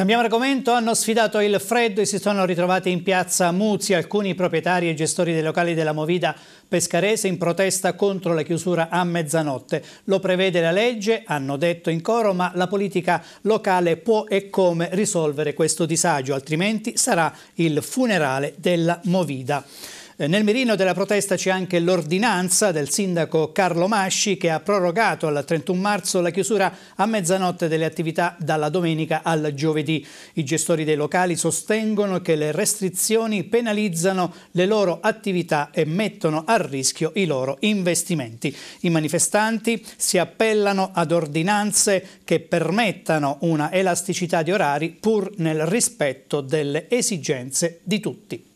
Cambiamo argomento, hanno sfidato il freddo e si sono ritrovati in piazza Muzzi alcuni proprietari e gestori dei locali della Movida pescarese in protesta contro la chiusura a mezzanotte. Lo prevede la legge, hanno detto in coro, ma la politica locale può e come risolvere questo disagio, altrimenti sarà il funerale della Movida. Eh, nel mirino della protesta c'è anche l'ordinanza del sindaco Carlo Masci che ha prorogato al 31 marzo la chiusura a mezzanotte delle attività dalla domenica al giovedì. I gestori dei locali sostengono che le restrizioni penalizzano le loro attività e mettono a rischio i loro investimenti. I manifestanti si appellano ad ordinanze che permettano una elasticità di orari pur nel rispetto delle esigenze di tutti.